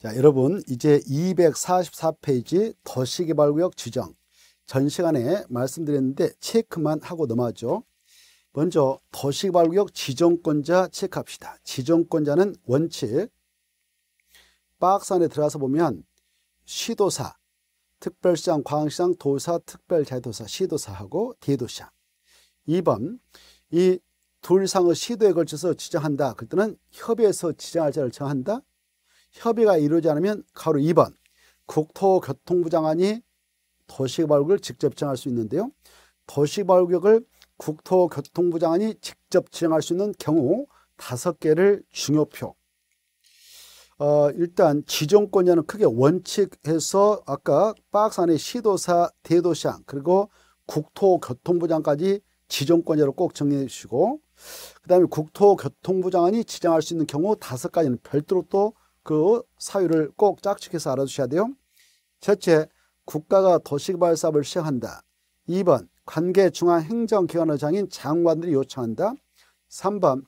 자, 여러분 이제 244페이지 도시개발구역 지정 전 시간에 말씀드렸는데 체크만 하고 넘어가죠. 먼저 도시개발구역 지정권자 체크합시다. 지정권자는 원칙 박스 안에 들어가서 보면 시도사, 특별시장, 광시장, 도사, 특별자치도사, 시도사하고 대도시장 2번 이둘 이상의 시도에 걸쳐서 지정한다. 그때는 협의해서 지정할 자를 정한다. 협의가 이루지 지 않으면 가로 2번 국토교통부 장관이 도시발굴을 직접 지행할수 있는데요. 도시발굴을 국토교통부 장관이 직접 지행할수 있는 경우 다섯 개를 중요표 어, 일단 지정권자는 크게 원칙에서 아까 박스 안에 시도사, 대도시안 그리고 국토교통부장까지 지정권자로 꼭 정리해 주시고 그 다음에 국토교통부장관이 지정할 수 있는 경우 다섯 가지는 별도로 또그 사유를 꼭 짝측해서 알아두셔야 돼요. 첫째, 국가가 도시개발 사업을 시행한다. 2번, 관계 중앙행정기관 의장인 장관들이 요청한다. 3번,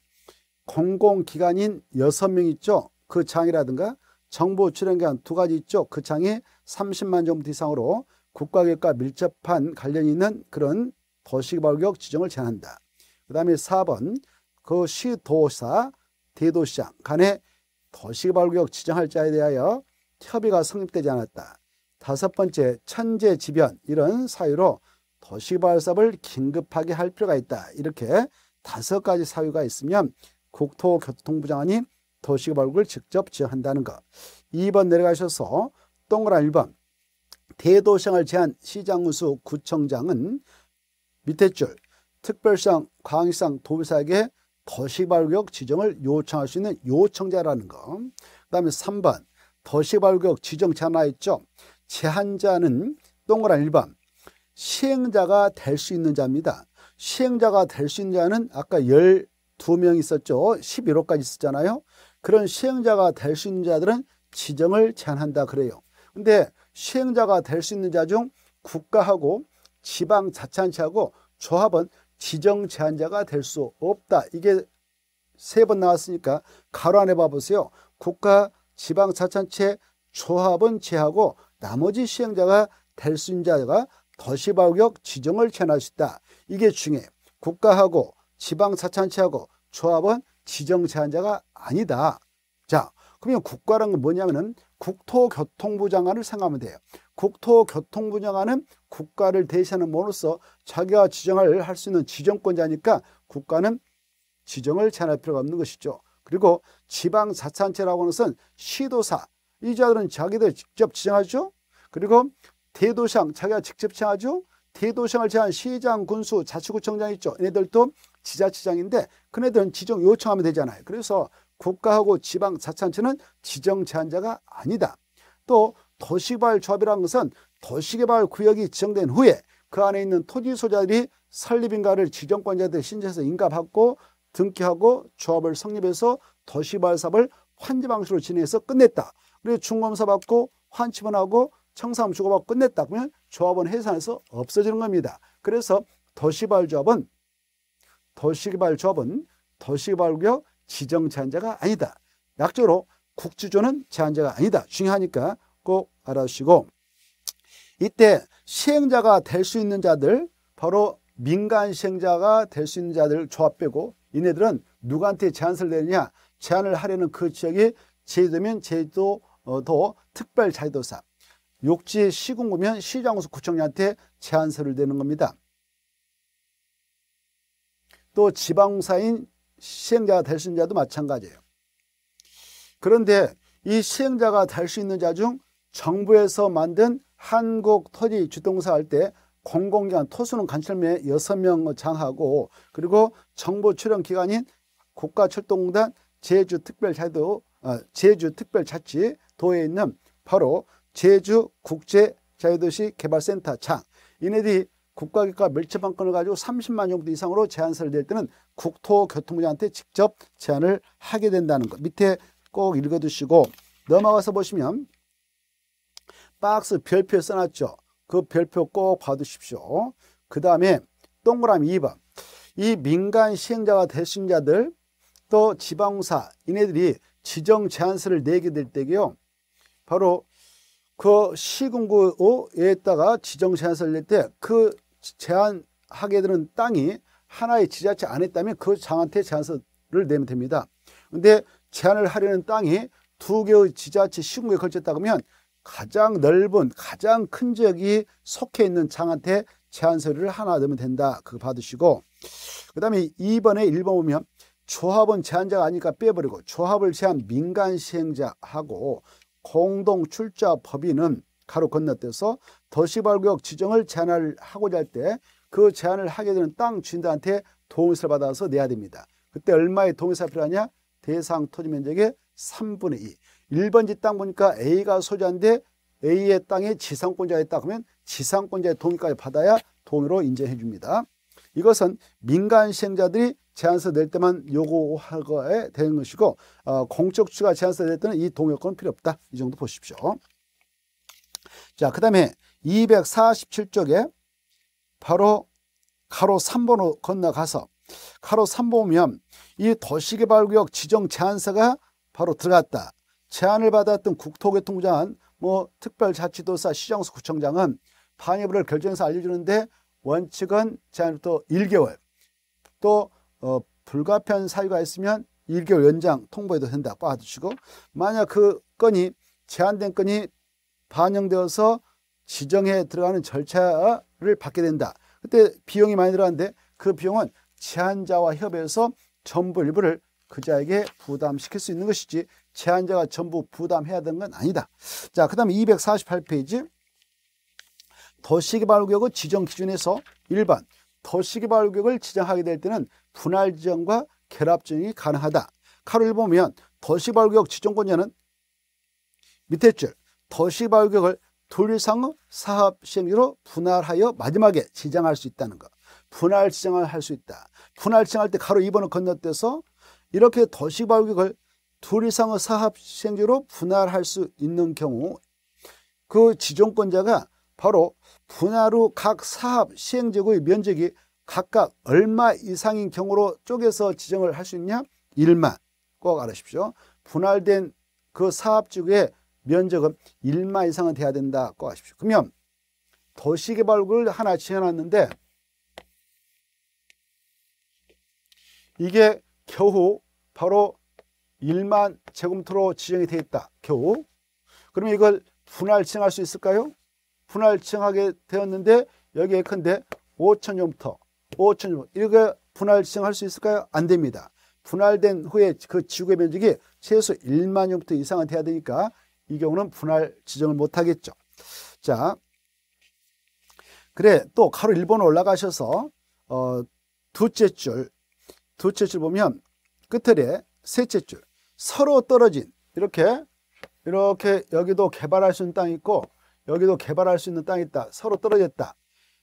공공기관인 6명 있죠. 그 장이라든가 정부 출연기관 두 가지 있죠. 그 장이 30만 정도 이상으로 국가계획과 밀접한 관련이 있는 그런 도시개발구 지정을 제한한다. 그 다음에 4번, 그 시도사, 대도시장 간의 도시개발구역 지정할 자에 대하여 협의가 성립되지 않았다. 다섯 번째, 천재지변 이런 사유로 도시발사업을 긴급하게 할 필요가 있다. 이렇게 다섯 가지 사유가 있으면 국토교통부 장관이 도시발국을 직접 지정한다는 것. 2번 내려가셔서 동그란 1번 대도시형을 제한 시장군수 구청장은 밑에 줄 특별시장, 광역시장, 도시사에게 도시발격 지정을 요청할 수 있는 요청자라는 거. 그 다음에 3번 도시발격 지정 하나 있죠. 제한자는 동그란 1번 시행자가 될 수 있는 자입니다. 시행자가 될 수 있는 자는 아까 12명 있었죠. 11호까지 있었잖아요. 그런 시행자가 될 수 있는 자들은 지정을 제한한다 그래요. 근데 시행자가 될 수 있는 자 중 국가하고 지방자치단체하고 조합은 지정 제한자가 될 수 없다. 이게 세 번 나왔으니까 가로 안에 봐보세요. 국가 지방자치단체 조합은 제하고 나머지 시행자가 될 수 있는 자가 도시발격 지정을 제한할 수 있다. 이게 중요해. 국가하고 지방자치단체하고 조합은 지정 제한자가 아니다. 자, 그러면 국가란 건 뭐냐면은 국토교통부 장관을 생각하면 돼요. 국토교통부 장관은 국가를 대신하는 모로써 자기가 지정을 할 수 있는 지정권자니까 국가는 지정을 제한할 필요가 없는 것이죠. 그리고 지방자치단체라고 하는 것은 시도사, 이 자들은 자기들 직접 지정하죠. 그리고 대도시장, 자기가 직접 지정하죠. 대도시장을 제한 시장, 군수, 자치구청장 있죠. 얘네들도 지자체장인데 그네들은 지정 요청하면 되잖아요. 그래서 국가하고 지방자치단체는 지정 제한자가 아니다. 또 도시발조합이라는 것은 도시개발 구역이 지정된 후에 그 안에 있는 토지 소자들이 설립인가를 지정권자들 신청해서 인가받고 등기하고 조합을 성립해서 도시개발 사업을 환지 방식으로 진행해서 끝냈다. 그리고 중검사 받고 환치만 하고 청사함 주고받고 끝냈다. 그러면 조합은 해산해서 없어지는 겁니다. 그래서 도시개발 조합은 도시개발 조합은 도시개발 구역 지정 제한자가 아니다. 약적으로 국지조는 제한자가 아니다. 중요하니까 꼭 알아주시고 이때 시행자가 될 수 있는 자들 바로 민간 시행자가 될 수 있는 자들 조합 빼고 이네들은 누구한테 제안서를 내느냐 제안을 하려는 그 지역이 제주도면 제주도도 어, 특별자치도사 욕지 시군구면 시장구수 구청장한테 제안서를 내는 겁니다. 또 지방사인 시행자가 될 수 있는 자도 마찬가지예요. 그런데 이 시행자가 될 수 있는 자 중 정부에서 만든 한국 토지 주동사 할 때 공공기관 토수는 관찰매 여섯 명 장하고 그리고 정보 출연 기관인 국가철도공단 제주특별자도 어, 제주특별자치 도에 있는 바로 제주국제자유도시개발센터 창 이네들이 국가기과 멸치방권을 가지고 30만 정도 이상으로 제한서를 낼 때는 국토교통부한테 장 직접 제안을 하게 된다는 것 밑에 꼭 읽어두시고 넘어가서 보시면 박스 별표에 써놨죠. 그 별표 꼭받으십시오그 다음에 동그라미 2번. 이 민간 시행자와 대신자들 또 지방사 이네들이 지정 제안서를 내게 될 때게요. 바로 그 시군구에다가 지정 제안서를낼 때 그제안하게 되는 땅이 하나의 지자체 안했다면그 장한테 제안서를 내면 됩니다. 근데 제안을 하려는 땅이 두 개의 지자체 시군구에 걸쳤다 그러면 가장 넓은 가장 큰 지역이 속해 있는 장한테 제한 서류를 하나 넣으면 된다. 그거 받으시고 그 다음에 2번에 1번 보면 조합은 제한자가 아니니까 빼버리고 조합을 제한 민간 시행자하고 공동 출자 법인은 가로 건너뛰어서 도시발구역 지정을 제한을 하고자 할 때 그 제한을 하게 되는 땅 주인들한테 동의서를 받아서 내야 됩니다. 그때 얼마의 동의서가 필요하냐? 대상 토지 면적의 3분의 2. 1번지 땅 보니까 A가 소유자인데 A의 땅에 지상권자였다 그러면 지상권자의 동의까지 받아야 돈으로 인정해 줍니다. 이것은 민간 시행자들이 제안서 낼 때만 요구하게 되는 것이고 어, 공적추가 제안서 낼 때는 이 동요권은 필요 없다. 이 정도 보십시오. 자, 그 다음에 247쪽에 바로 가로 3번으로 건너가서 가로 3번 보면 이 도시개발구역 지정 제안서가 바로 들어갔다. 제안을 받았던 국토교통부장, 뭐 특별자치도사, 시정수 구청장은 반입을 결정해서 알려주는데 원칙은 제안부터 1개월 또 어, 불가피한 사유가 있으면 1개월 연장 통보해도 된다 빠주시고 만약 그 건이 제한된 건이 반영되어서 지정에 들어가는 절차를 받게 된다. 그때 비용이 많이 들어가는데 그 비용은 제한자와 협의해서 전부 일부를 그자에게 부담시킬 수 있는 것이지 제한자가 전부 부담해야 되는 건 아니다. 자, 그 다음에 248페이지. 도시개발구역의 지정 기준에서 1번 도시개발구역을 지정하게 될 때는 분할 지정과 결합 지정이 가능하다. 카를 보면 도시개발구역 지정권자는 밑에 줄 도시개발구역을 둘 이상의 사업 시행으로 분할하여 마지막에 지정할 수 있다는 것. 분할 지정을 할 수 있다. 분할 지정할 때 가로 2번을 건너뛰어서 이렇게 도시발구역을 둘 이상의 사업 시행제로 분할할 수 있는 경우 그 지정권자가 바로 분할 후 각 사업 시행지고의 면적이 각각 얼마 이상인 경우로 쪼개서 지정을 할 수 있냐? 1만 꼭 알으십시오. 분할된 그 사업지구의 면적은 1만 이상은 돼야 된다 꼭 아십시오. 그러면 도시개발구를 하나 지어놨는데 이게 겨우 바로 1만 제곱미터로 지정이 되어 있다. 겨우. 그러면 이걸 분할 지정할 수 있을까요? 분할 지정하게 되었는데 여기 에 큰데 5천 제곱미터, 5천 제곱미터 이렇게 분할 지정할 수 있을까요? 안 됩니다. 분할된 후에 그 지구의 면적이 최소 1만 제곱미터 이상은 돼야 되니까 이 경우는 분할 지정을 못 하겠죠. 자, 그래 또 가로 1번 올라가셔서 어, 두째 줄, 두째 줄 보면 끝에 에 셋째 줄 서로 떨어진 이렇게 이렇게 여기도 개발할 수 있는 땅이 있고 여기도 개발할 수 있는 땅이 있다. 서로 떨어졌다.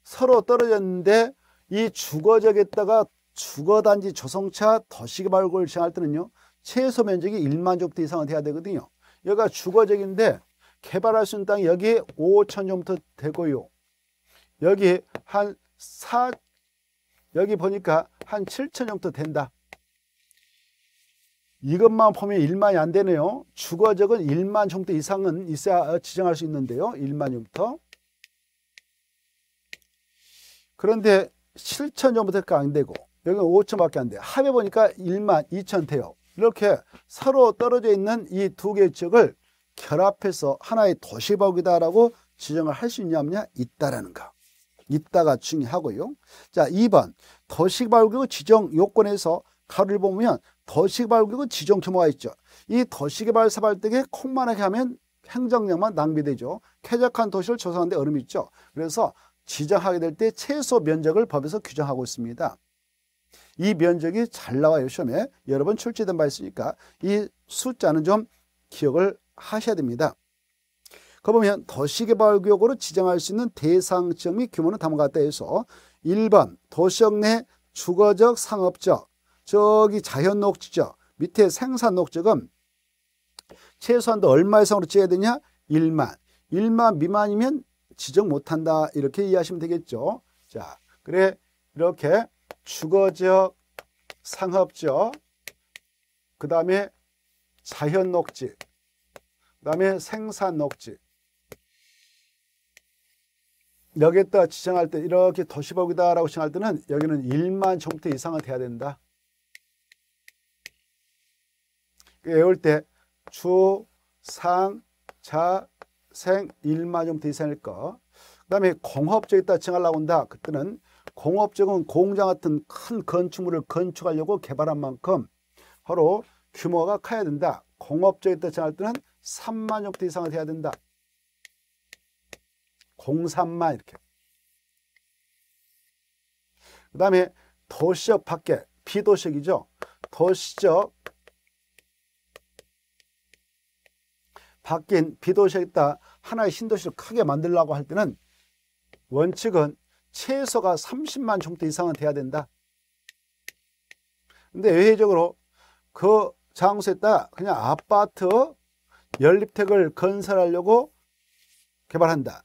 서로 떨어졌는데 이 주거지역에다가 주거단지 조성차 도시개발구역을 지정할 때는요. 최소 면적이 1만 족곱 이상은 돼야 되거든요. 여기가 주거지역인데 개발할 수 있는 땅이 여기 5천 정도 되고요. 여기 한 4, 여기 보니까 한 7천 정도 된다. 이것만 보면 1만이 안 되네요. 주거적은 1만 정도 이상은 있어야 지정할 수 있는데요. 1만부터. 이 그런데 7천 정도밖에 안 되고 여기는 5천밖에 안 돼요. 합해 보니까 1만 2천 돼요. 이렇게 서로 떨어져 있는 이 두 개의 지역을 결합해서 하나의 도시복이다라고 지정을 할 수 있냐 없냐 있다라는 거. 있다가 중요하고요. 자, 2번 도시발굴 지정 요건에서 가를 보면 도시개발국은 지정 규모가 있죠. 이도시개발 사발 등에 콩만하게 하면 행정력만 낭비되죠. 쾌적한 도시를 조성하는 데 어려움이 있죠. 그래서 지정하게 될 때 최소 면적을 법에서 규정하고 있습니다. 이 면적이 잘 나와요. 시험에 여러 번 출제된 바 있으니까 이 숫자는 좀 기억을 하셔야 됩니다. 그 보면 도시개발구역으로 지정할 수 있는 대상 지역 및 규모는 다음과 같다 해서 1번 도시역 내 주거적, 상업적, 저기 자연 녹지죠. 밑에 생산 녹지금 최소한도 얼마 이상으로 쬐야 되냐? 1만. 1만 미만이면 지적 못한다. 이렇게 이해하시면 되겠죠. 자, 그래 이렇게 주거지역, 상업지역, 그 다음에 자연 녹지, 그 다음에 생산 녹지. 여기에다 지정할 때 이렇게 도시복이다라고 지정할 때는 여기는 1만 정도 이상은 돼야 된다. 외울 때 주, 상, 자, 생, 일만 좀대상일 거. 그 다음에 공업적이다 칭하려고 한다. 그때는 공업적은 공장 같은 큰 건축물을 건축하려고 개발한 만큼 바로 규모가 커야 된다. 공업적이다 칭할 때는 3만 정도 이상을 해야 된다. 공산만 이렇게. 그 다음에 도시적 밖에 비도시적이죠. 도시적 바뀐 비도시에다 하나의 신도시를 크게 만들려고 할 때는 원칙은 최소가 30만 정도 이상은 돼야 된다. 근데 예외적으로 그 장소에다 그냥 아파트 연립택을 건설하려고 개발한다.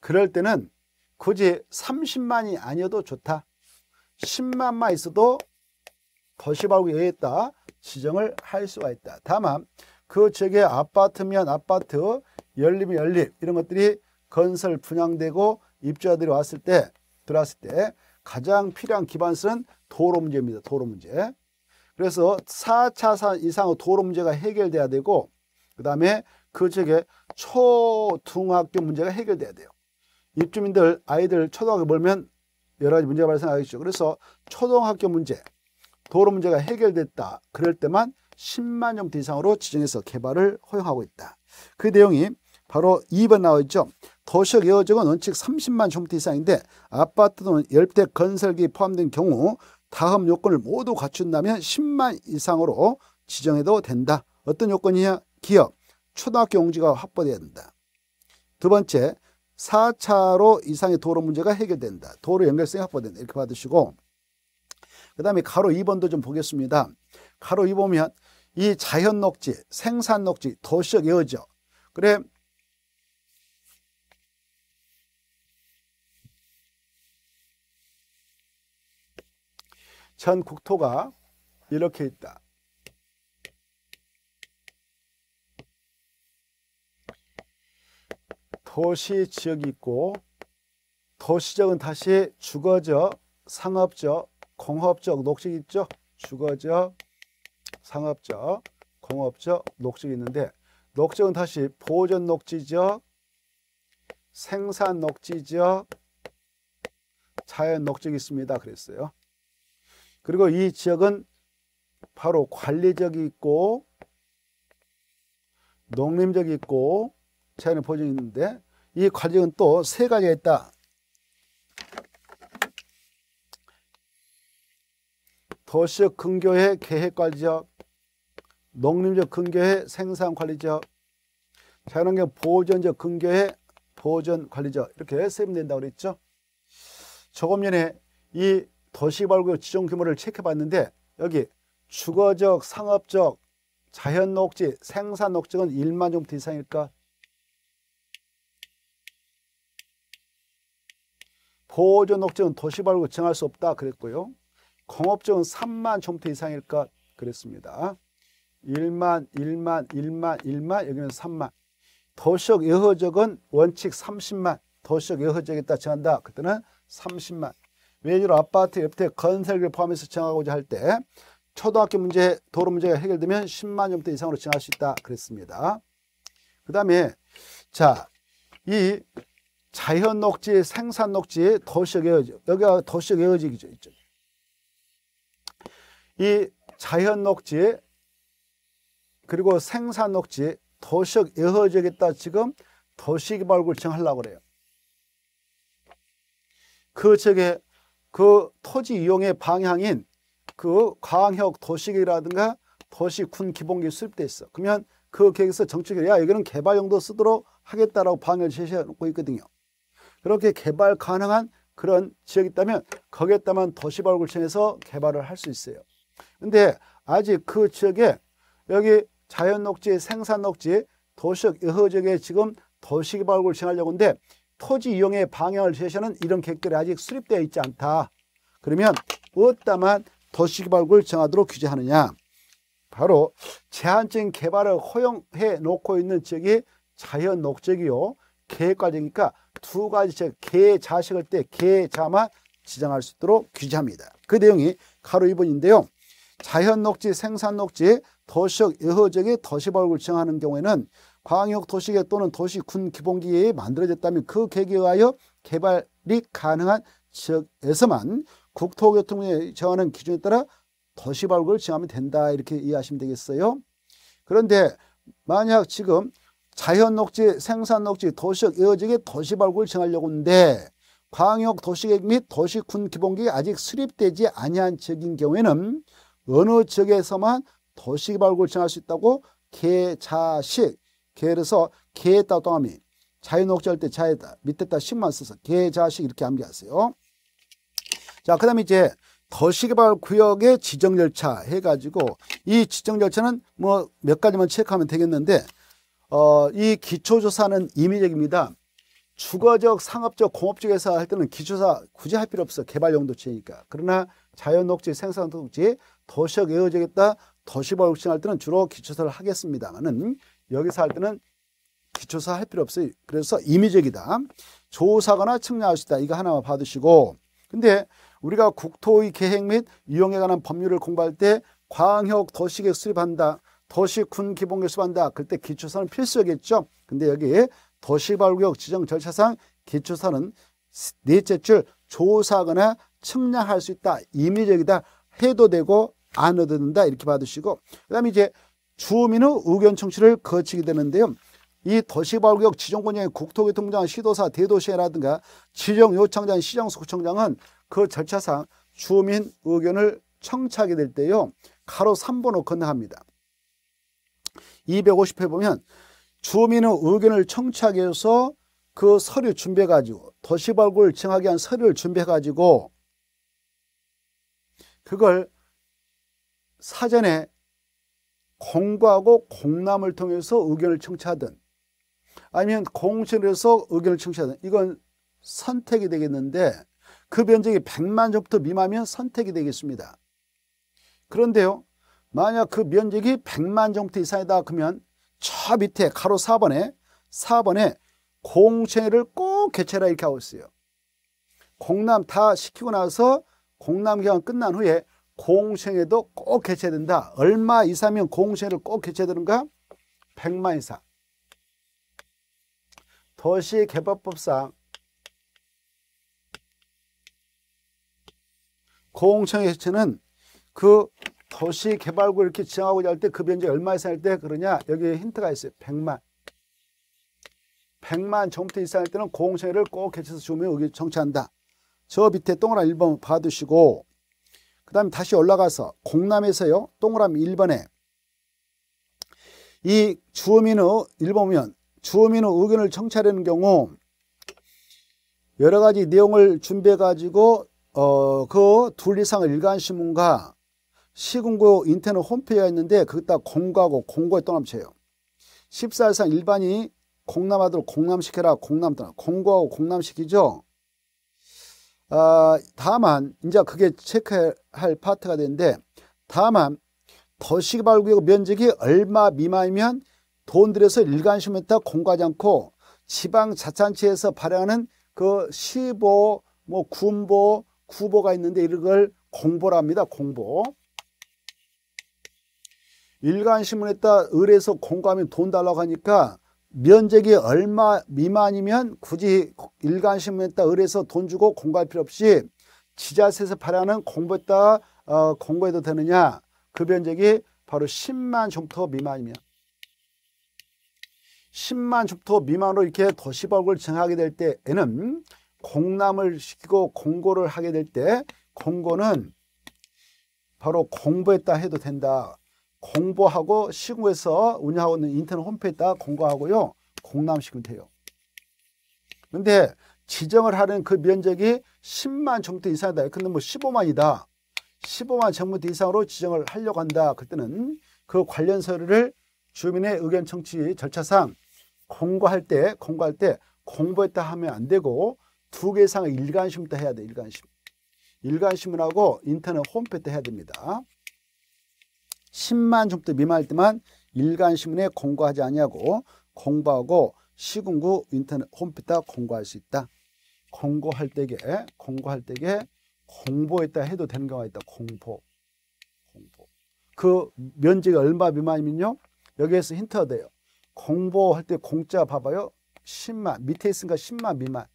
그럴 때는 굳이 30만이 아니어도 좋다. 10만만 있어도 거시발구 여에 있다 지정을 할 수가 있다. 다만 그 지역의 아파트면 아파트, 연립이 연립 이런 것들이 건설 분양되고 입주자들이 왔을 때 들어왔을 때 가장 필요한 기반수는 도로 문제입니다. 도로 문제. 그래서 4차선 이상의 도로 문제가 해결돼야 되고 그다음에 그 지역의 초등학교 문제가 해결돼야 돼요. 입주민들 아이들 초등학교 몰면 여러 가지 문제가 발생하겠죠. 그래서 초등학교 문제, 도로 문제가 해결됐다. 그럴 때만 10만 형 대상으로 지정해서 개발을 허용하고 있다. 그 내용이 바로 2번 나와 있죠. 도시역 예어적은 원칙 30만 주택 이상인데 아파트 또는 열대 건설기 포함된 경우 다음 요건을 모두 갖춘다면 10만 이상으로 지정해도 된다. 어떤 요건이냐? 기업, 초등학교 용지가 확보돼야 된다. 두 번째, 4차로 이상의 도로 문제가 해결된다. 도로 연결성이 확보된다. 이렇게 받으시고 그 다음에 가로 2번도 좀 보겠습니다. 가로 2보면 이 자연 녹지, 생산 녹지, 도시적 여죠. 그래 전 국토가 이렇게 있다. 도시 지역이 있고 도시적은 다시 주거적, 상업적, 공업적, 녹지 있죠. 주거적, 상업적, 공업적, 녹지가 있는데 녹지는 다시 보존 녹지적, 생산 녹지적, 자연 녹지가 있습니다. 그랬어요. 그리고 이 지역은 바로 관리적이 있고 농림적이 있고 자연의 보존이 있는데 이 관리적은 또 세 가지가 있다. 도시적 근교의 계획관리적 농림적 근교의생산관리지역 자연환경 보존적 근교의보존관리지역 이렇게 세면된다고 그랬죠. 조금 전에 이 도시발굴 지정 규모를 체크해봤는데 여기 주거적, 상업적, 자연녹지, 생산녹지는 1만 종부 이상일까? 보존녹지는 도시발굴 정할 수 없다 그랬고요. 공업적은 3만 종부 이상일까? 그랬습니다. 1만, 1만, 1만, 1만, 여기는 3만. 도식 여허적은 원칙 30만. 도식 여허적이 다 정한다. 그때는 30만. 외지로 아파트 옆에 건설비 포함해서 정하고자 할 때 초등학교 문제, 도로 문제가 해결되면 10만 연부 이상으로 정할 수 있다. 그랬습니다. 그 다음에 자, 이 자연 녹지, 생산 녹지, 도시역 에어지. 여기가 도시역 에어지기죠. 이쪽이 자연 녹지, 그리고 생산 녹지 도시역 여허지역에다 지금 도시개발구청 하려고 그래요. 그 지역에 그 토지 이용의 방향인 그 광역 도시계라든가 도시군 기본계획 수립돼 있어. 그러면 그 계획에서 정책을야 여기는 개발 용도 쓰도록 하겠다라고 방향을 제시해놓고 있거든요. 그렇게 개발 가능한 그런 지역이 있다면 거기에 따면 도시발굴청에서 개발을 할 수 있어요. 근데 아직 그 지역에 여기 자연 녹지, 생산 녹지, 도시적 여허 지역에 지금 도시 개발국을 지하려고 하는데 토지 이용의 방향을 제시하는 이런 객획들이 아직 수립되어 있지 않다. 그러면 어디다만 도시 개발국을 정하도록 규제하느냐? 바로 제한적인 개발을 허용해 놓고 있는 지역이 자연 녹지이요 계획 과정이니까두 가지 지역, 개자식을때개자만 지정할 수 있도록 규제합니다. 그 내용이 가로 2번인데요. 자연 녹지, 생산 녹지, 도시역 여허적의 도시발굴 정하는 경우에는 광역 도시계 또는 도시군 기본기에 만들어졌다면 그 계기에 의하여 개발이 가능한 지역에서만 국토교통부에 정하는 기준에 따라 도시발굴을 정하면 된다 이렇게 이해하시면 되겠어요. 그런데 만약 지금 자연녹지, 생산녹지, 도시역 여허적의 도시발굴을 정하려고 하는데 광역 도시계획 및 도시군 기본계 아직 수립되지 아니한 지역인 경우에는 어느 지역에서만 도시식 발골증 할수 있다고 개자식 개를서 개에다 동함이 자유녹절 때 자에다 밑에다 식만 써서 개자식 이렇게 암기하세요. 자, 그 다음에 이제 도시개발 구역의 지정 절차 해가지고 이 지정 절차는 뭐 몇 가지만 체크하면 되겠는데 어, 이 기초조사는 임의적입니다. 주거적, 상업적, 공업적에서 할 때는 기초사 굳이 할 필요 없어 개발 용도체니까 그러나 자연녹지, 생산녹지, 도시역 에어지겠다 도시바 육신할 때는 주로 기초사를 하겠습니다만은 여기서 할 때는 기초사 할 필요 없어요. 그래서 임의적이다. 조사거나 측량할 수 있다. 이거 하나만 받으시고 근데 우리가 국토의 계획 및 이용에 관한 법률을 공부할 때 광역 도시계획 수립한다. 도시 군 기본계획 수립한다. 그때 기초사는 필수겠죠. 근데 여기 도시발구역 지정 절차상 기초사는 넷째 줄조사거나 측량할 수 있다. 임의적이다. 해도 되고 안 얻는다 이렇게 받으시고 그 다음에 이제 주민의 의견 청취를 거치게 되는데요. 이 도시발구역 지정권의 국토교통장 시도사, 대도시라든가 지정요청장, 시정구청장은 그 절차상 주민 의견을 청취하게 될 때요. 가로 3번으로 건너합니다. 250회 보면 주민의 의견을 청취하게해서그 서류 준비해가지고 도시발굴 정하게한 서류를 준비해가지고 그걸 사전에 공과하고 공람을 통해서 의견을 청취하든 아니면 공천에서 의견을 청취하든 이건 선택이 되겠는데 그 면적이 100만 제곱미터 미만이면 선택이 되겠습니다. 그런데요. 만약 그 면적이 100만 제곱터 이상이다 그러면 저 밑에 가로 4번에 4번에 공청회를 꼭 개최라 이렇게 하고 있어요. 공람 다 시키고 나서 공람 기간 끝난 후에 공생에도 꼭 개최된다. 얼마 이상면 공생회를 꼭 개최되는가? 100만 이상. 도시개발법상 공청회 개최는 그 도시개발구 이렇게 지정하고자 할 때 그 면적 얼마 이상 할때 그러냐? 여기 힌트가 있어요. 100만. 100만 정부터 이상 할 때는 공청회를 꼭 개최해서 주민 의견 청취한다. 저 밑에 동그란 1번 봐두시고 그 다음에 다시 올라가서 공남에서요. 동그라미 1번에 이 주어민의 1보면 주어민의 의견을 청취하려는 경우 여러 가지 내용을 준비해 가지고 어, 그 둘 이상을 일간 신문과 시군구 인터넷 홈페이지가 있는데 그기다 공고하고 공고에 떠넘쳐요. 14상 일 일반이 공남하도록 공남시켜라 공남 떠나 공고하고 공남시키죠. 어, 다만 이제 그게 체크할 파트가 되는데 다만 도시개발구역 면적이 얼마 미만이면 돈 들여서 일간 시멘다 공과하지 않고 지방 자치체에서 발행하는 그 시보, 뭐 군보, 구보가 있는데 이걸 공보랍니다. 공보. 일간 신문에다 의뢰해서 공고하면 돈 달라고 하니까 면적이 얼마 미만이면 굳이 일간신문에다 의뢰해서 돈 주고 공고할 필요 없이 지자체에서 발하는 공고에다 어, 공고해도 되느냐 그 면적이 바로 10만 종토 미만이면 10만 줍토 미만으로 이렇게 도시법을 정하게 될 때에는 공람을 시키고 공고를 하게 될 때 공고는 바로 공부했다 해도 된다. 공부하고 시구에서 운영하고 있는 인터넷 홈페이지에다 공고하고요. 공람시키면 돼요. 근데 지정을 하는 그 면적이 10만 정도 이상이다. 근데 그러니까 뭐 15만이다. 15만 정부터 이상으로 지정을 하려고 한다. 그때는 그 관련 서류를 주민의 의견 청취 절차상 공고할 때 공고할 때 공부했다 하면 안 되고 두 개 이상의 일관심부터 해야 돼. 일관심. 일관심을 하고 인터넷 홈페이지 에 해야 됩니다. 10만 중대 미만일 때만 일간신문에 공고하지 아니하고 공부하고 시군구 인터넷 홈피터 공고할 수 있다. 공고할 때게 공고할 때게 공보했다 해도 되는 경우가 있다. 공포. 공포. 그 면적이 얼마 미만이면요? 여기에서 힌트가 돼요. 공보할 때공짜 봐봐요. 10만. 밑에 있으니까 10만 미만.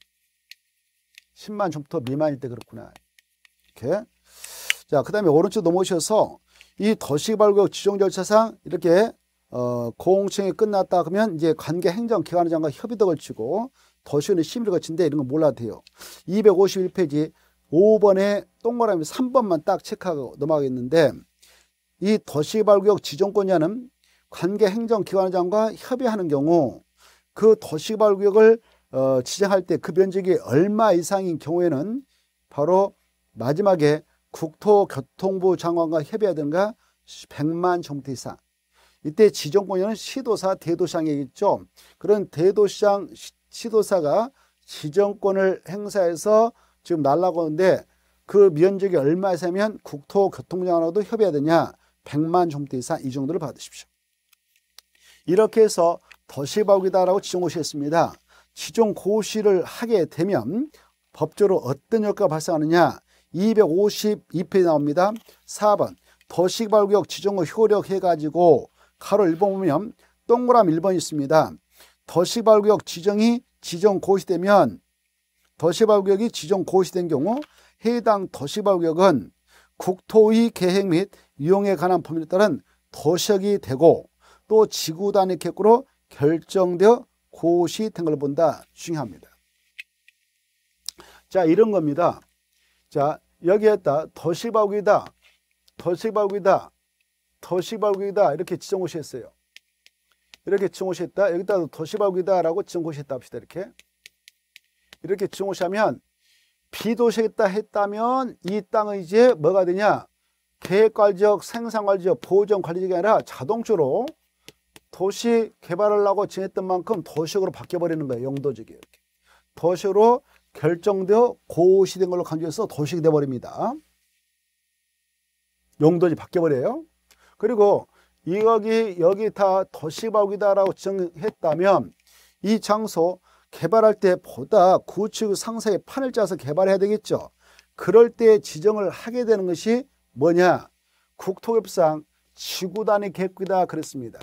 10만 정도 미만일 때 그렇구나. 이렇게. 자, 그 다음에 오른쪽 넘어오셔서 이 도시개발구역 지정 절차상 이렇게 어, 공청이 끝났다 그러면 이제 관계 행정기관장과 협의도 걸치고 도시원의 심의를 거친데 이런 건 몰라도 돼요. 251페이지 5번에 동그라미 3번만 딱 체크하고 넘어가겠는데 이 도시개발구역 지정권자는 관계 행정기관장과 협의하는 경우 그 도시개발구역을 어, 지정할 때 그 면적이 얼마 이상인 경우에는 바로 마지막에 국토교통부 장관과 협의하든가 100만 정부 이상 이때 지정권은 시도사 대도시장이겠죠 그런 대도시장 시도사가 지정권을 행사해서 지금 날라고 하는데 그 면적이 얼마 이상면 국토교통장관하고도 협의해야 되냐 100만 정도 이상 이 정도를 받으십시오. 이렇게 해서 도시바옥이다라고 지정고시했습니다. 지정고시를 하게 되면 법적으로 어떤 효과가 발생하느냐 252페이지 나옵니다. 4번 도시발구역지정을 효력 해가지고 가로 1번 보면 동그라미 1번 있습니다. 도시발구역 지정이 지정 고시되면 도시발구역이 지정 고시된 경우 해당 도시발구역은 국토의 계획 및 이용에 관한 범위에 따른 도시역이 되고 또 지구 단위 객으로 결정되어 고시된 걸 본다 중요합니다. 자 이런 겁니다. 자, 여기에다 도시바국이다도시바국이다도시바국이다 이렇게 지정고시 했어요. 이렇게 지정고시 했다. 여기다 도시바국이다라고 지정고시 했다 합시다. 이렇게. 이렇게 지정고시 하면 비도시 했다 했다면 이 땅은 이제 뭐가 되냐? 계획관리지생산관리적보호지관리지이 아니라 자동적으로 도시 개발하려고 지냈던 만큼 도시역으로 바뀌어버리는 거예요. 영도지역이 이렇게. 도시로 결정되어 고시된 걸로 간주해서 도시가 돼버립니다. 용돈이 바뀌어버려요. 그리고 이거기 여기 다 도시박이다라고 정했다면이 장소 개발할 때 보다 구축 상세의 판을 짜서 개발해야 되겠죠. 그럴 때 지정을 하게 되는 것이 뭐냐? 국토협상 지구단위 계획이다 그랬습니다.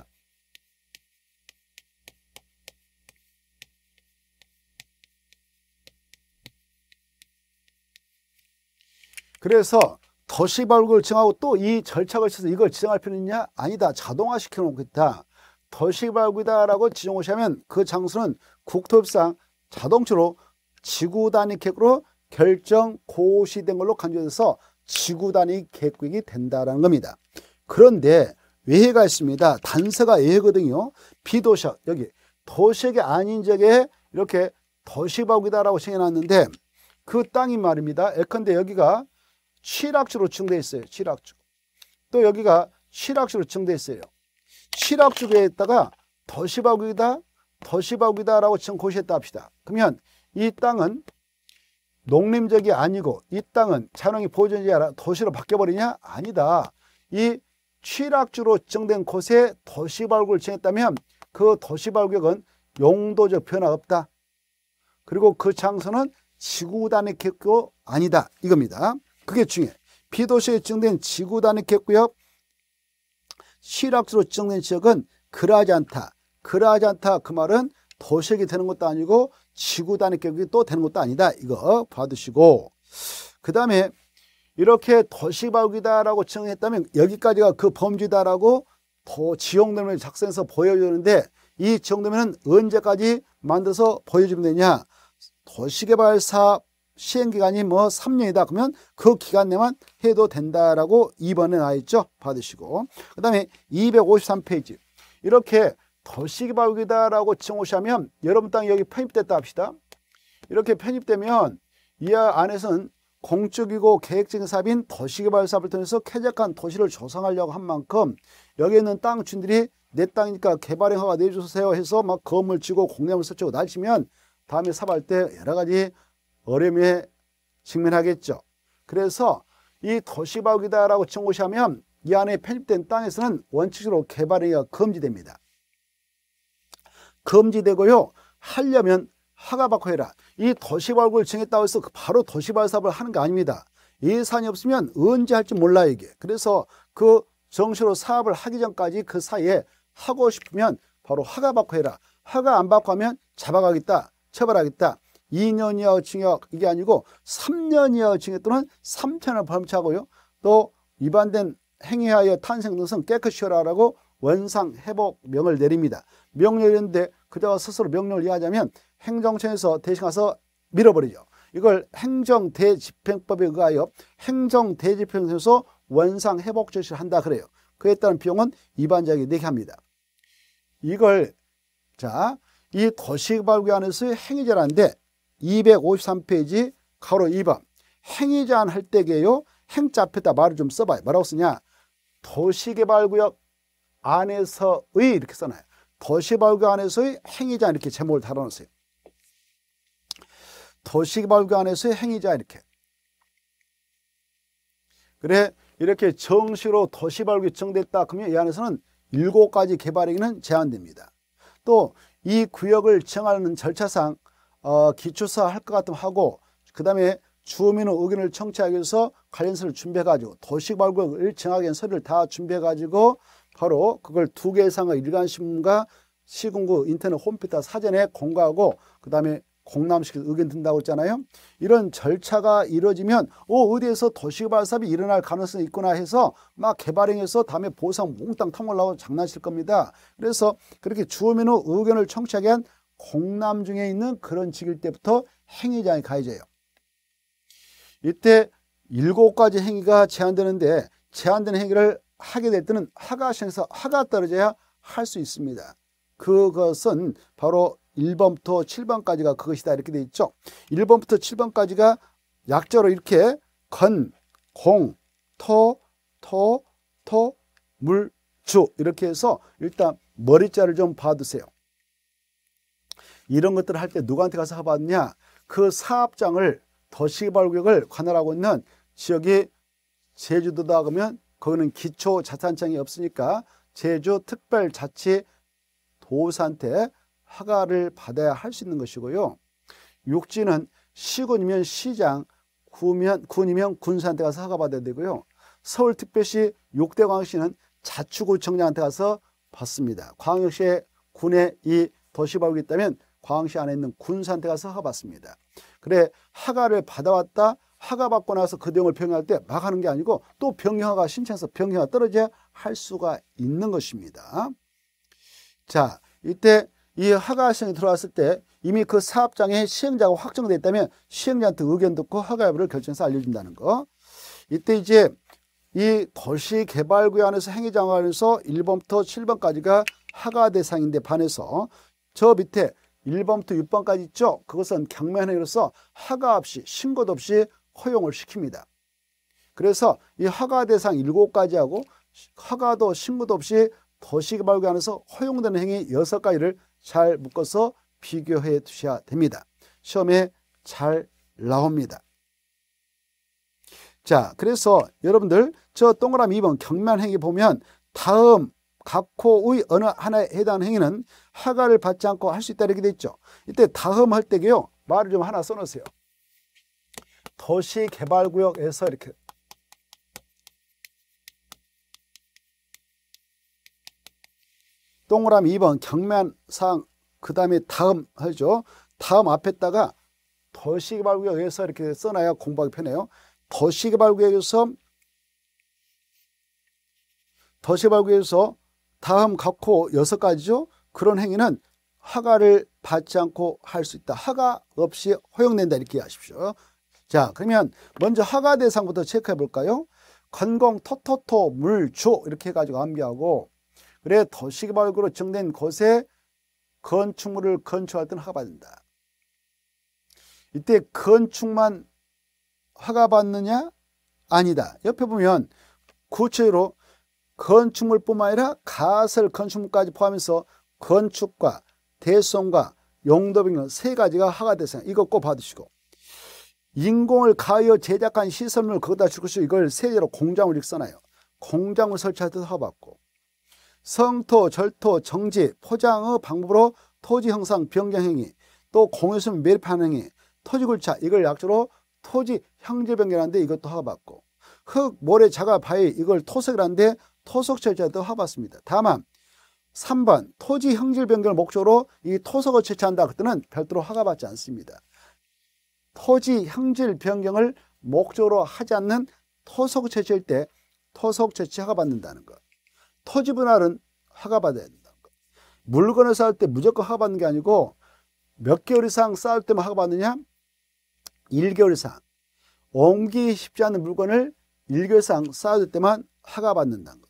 그래서 더시발굴 정하고또 이절차가있어서 이걸 지정할 필요는 있냐? 아니다. 자동화 시켜놓겠다. 더시발굴이다라고 지정하시면 그 장소는 국토협상 자동적으로 지구 단위 계획으로 결정 고시된 걸로 간주돼서 지구 단위 계획이 된다라는 겁니다. 그런데 외해가 있습니다. 단서가 외해거든요비도시 여기 도시역 아닌 지역에 이렇게 도시발굴이다라고 정해놨는데 그 땅이 말입니다. 예컨대 여기가 칠악주로 증대 있어요. 칠악주. 또 여기가 칠악주로 증대 있어요. 칠악주에다가 도시바국이다도시바국이다라고 지금 고시했다 합시다. 그러면 이 땅은 농림적이 아니고 이 땅은 찬원이 보존지 아라 도시로 바뀌어버리냐? 아니다. 이 취락주로 증정된 곳에 도시발굴을 지했다면 그 도시발굴은 용도적 변화 없다. 그리고 그 장소는 지구단위 격교 아니다. 이겁니다. 그게 중요해. 비도시에 지정된 지구 단위 겠고요. 실학수로 지정된 지역은 그러하지 않다. 그러하지 않다. 그 말은 도시역이 되는 것도 아니고 지구 단위 격이 또 되는 것도 아니다. 이거 봐두시고 그 다음에 이렇게 도시바구이다라고 지정했다면 여기까지가 그 범주다라고 지역도면을 작성해서 보여주는데 이 지역노면은 언제까지 만들어서 보여주면 되냐 도시개발사 시행기간이 뭐 3년이다 그러면 그 기간 내만 해도 된다라고 2번에 나있죠 와 받으시고 그 다음에 253페이지 이렇게 도시기발우기다라고지정오시하면 여러분 땅이 여기 편입됐다 합시다 이렇게 편입되면 이 안에서는 공적이고 계획적인 사업인 도시개발 사업을 통해서 쾌적한 도시를 조성하려고 한 만큼 여기 있는 땅 주인들이 내 땅이니까 개발행허가 내주세요 해서 막 건물 지고 공략을 설치고 날치면 다음에 사업할 때 여러 가지 어려움에 직면하겠죠. 그래서 이 도시바옥이다라고 청구시하면 이 안에 편입된 땅에서는 원칙적으로 개발행위가 금지됩니다. 금지되고요. 하려면 허가받고 해라. 이 도시발굴 정했다고 해서 바로 도시발 사업을 하는 게 아닙니다. 예산이 없으면 언제 할지 몰라요 이게. 그래서 그정시로 사업을 하기 전까지 그 사이에 하고 싶으면 바로 허가받고 해라. 허가 안 받고 하면 잡아가겠다. 처벌하겠다. 2년 이하 의 징역 이게 아니고 3년 이하 의 징역 또는 3천을 범죄하고요. 또 위반된 행위하여 탄생 등은 깨끗이 하라고 원상 회복 명을 내립니다. 명령는데 그자가 스스로 명령을 이하자면 해 행정청에서 대신 가서 밀어버리죠. 이걸 행정대집행법에 의하여 행정대집행에서 원상 회복 조치를 한다 그래요. 그에 따른 비용은 위반자에게 내게 합니다. 이걸 자, 이 도시개발구역에서의 행위자라는데 253페이지 가로 2번 행위제한 할 때게요. 행자 앞에다 말을 좀 써봐요. 뭐라고 쓰냐? 도시개발구역 안에서의 이렇게 써놔요. 도시개발구역 안에서의 행위자 이렇게 제목을 달아놓으세요. 도시개발구역 안에서의 행위자 이렇게. 그래 이렇게 정시로 도시개발구역 정됐다 그러면 이 안에서는 7가지 개발행위는 제한됩니다. 또 이 구역을 정하는 절차상 어, 기초사 할 것 같으면 하고 그 다음에 주민의 의견을 청취하기 위해서 관련서를 준비해가지고 도시발굴을 정하기 위한 서류를 다 준비해가지고 바로 그걸 두 개 이상의 일간신문과 시군구 인터넷 홈페이지 사전에 공고하고 그 다음에 공람시켜서 의견 든다고 했잖아요. 이런 절차가 이루어지면 어, 어디에서 도시개발사업이 일어날 가능성이 있구나 해서 막 개발행해서 다음에 보상 몽땅 터물라고 장난칠 겁니다. 그래서 그렇게 주민의 의견을 청취하게 한 공남 중에 있는 그런 직일 때부터 행위장이가해져요 이때 일곱 가지 행위가 제한되는데 제한된 행위를 하게 될 때는 하가시에서 하가 떨어져야 할 수 있습니다. 그것은 바로 1번부터 7번까지가 그것이다 이렇게 돼 있죠. 1번부터 7번까지가 약자로 이렇게 건, 공, 토, 토, 토, 물, 주 이렇게 해서 일단 머리자를 좀 봐두세요. 이런 것들을 할 때 누구한테 가서 해봤냐? 그 사업장을 도시발구역을 관할하고 있는 지역이 제주도다 그러면 거기는 기초 자산청이 없으니까 제주 특별자치 도사한테 허가를 받아야 할 수 있는 것이고요. 육지는 시군이면 시장, 구면, 군이면 군사한테 가서 허가받아야 되고요. 서울특별시 육대광역시는 자치구청장한테 가서 받습니다. 광역시에 군에 이도시발굴이 있다면 광시 안에 있는 군산한테 가서 허가받습니다. 그래 하가를 받아왔다 하가받고 나서 그 내용을 병행할 때 막 하는 게 아니고 또 병행화가 신청해서 병행화 떨어져야 할 수가 있는 것입니다. 자 이때 이 허가 신청이 들어왔을 때 이미 그사업장에 시행자가 확정되 있다면 시행자한테 의견 듣고 허가 여부를 결정해서 알려준다는 거. 이때 이제 이 도시개발구역 안에서 행위장 안에서 1번부터 7번까지가 허가 대상인데 반해서 저 밑에 1번부터 6번까지 있죠. 그것은 경매행위로서 허가 없이 신고 도 없이 허용을 시킵니다. 그래서 이 허가 대상 7가지하고 허가도 신고도 없이 도시개발구 안에서 허용되는 행위 6가지를 잘 묶어서 비교해 두셔야 됩니다. 시험에 잘 나옵니다. 자, 그래서 여러분들 저 동그라미 2번 경매행위 보면 다음 각호의 어느 하나에 해당 행위는 허가를 받지 않고 할 수 있다 이렇게 돼 있죠. 이때 다음할 때게요. 말을 좀 하나 써놓으세요. 도시개발구역에서 이렇게 동그라미 2번 경면상 그 다음에 다음 하죠. 다음 앞에다가 도시개발구역에서 이렇게 써놔야 공부하기 편해요. 도시개발구역에서 도시개발구역에서 다음 각호 여섯 가지죠. 그런 행위는 허가를 받지 않고 할 수 있다. 허가 없이 허용된다 이렇게 하십시오. 자 그러면 먼저 허가 대상부터 체크해 볼까요? 건공 토토토 물주 이렇게 해가지고 암기하고 그래 도시개발구로 정된 곳에 건축물을 건축할 때는 허가받는다. 이때 건축만 허가받느냐? 아니다. 옆에 보면 구체로 건축물뿐만 아니라 가설 건축물까지 포함해서 건축과 대수성과 용도 변경 세 가지가 하가 대상 이것 꼭 받으시고 인공을 가하여 제작한 시설물 거기다 주고 이걸 세제로 공장을 읽잖놔요 공장을 설치할 때도 허받고 성토, 절토, 정지, 포장의 방법으로 토지 형상 변경 행위 또 공유수면 매립한 행위 토지 굴차 이걸 약조로 토지 형질 변경하는데 이것도 허가받고 흙, 모래, 자가 바위 이걸 토색을 하는데 토속 채취한다고 하봤습니다. 다만 3번 토지 형질 변경을 목적으로 이 토속을 채취한다 그때는 별도로 허가받지 않습니다. 토지 형질 변경을 목적으로 하지 않는 토속 채취일 때 토속 채취 허가받는다는 것. 토지 분할은 허가받아야 된다는 것. 물건을 쌓을 때 무조건 허가받는 게 아니고 몇 개월 이상 쌓을 때만 허가받느냐? 1개월 이상. 옮기기 쉽지 않은 물건을 1개월 이상 쌓을 때만 허가받는다는 것.